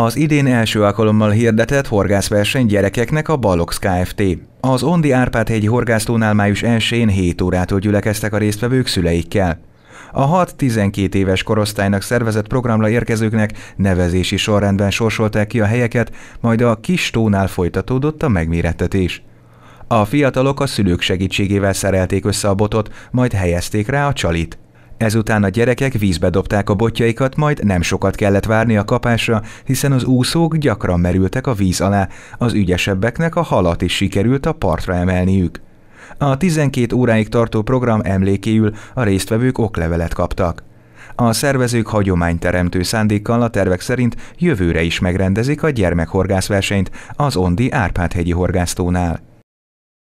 Az idén első alkalommal hirdetett horgászverseny gyerekeknek a Balox Kft. Az Ondi Árpád-hegyi horgásztónál május 1-én 7 órától gyülekeztek a résztvevők szüleikkel. A 6-12 éves korosztálynak szervezett programra érkezőknek nevezési sorrendben sorsolták ki a helyeket, majd a kis tónál folytatódott a megmérettetés. A fiatalok a szülők segítségével szerelték össze a botot, majd helyezték rá a csalit. Ezután a gyerekek vízbe dobták a botjaikat, majd nem sokat kellett várni a kapásra, hiszen az úszók gyakran merültek a víz alá, az ügyesebbeknek a halat is sikerült a partra emelniük. A 12 óráig tartó program emlékéül a résztvevők oklevelet kaptak. A szervezők hagyományteremtő szándékkal a tervek szerint jövőre is megrendezik a gyermekhorgászversenyt az Ondi Árpád-hegyi horgásztónál.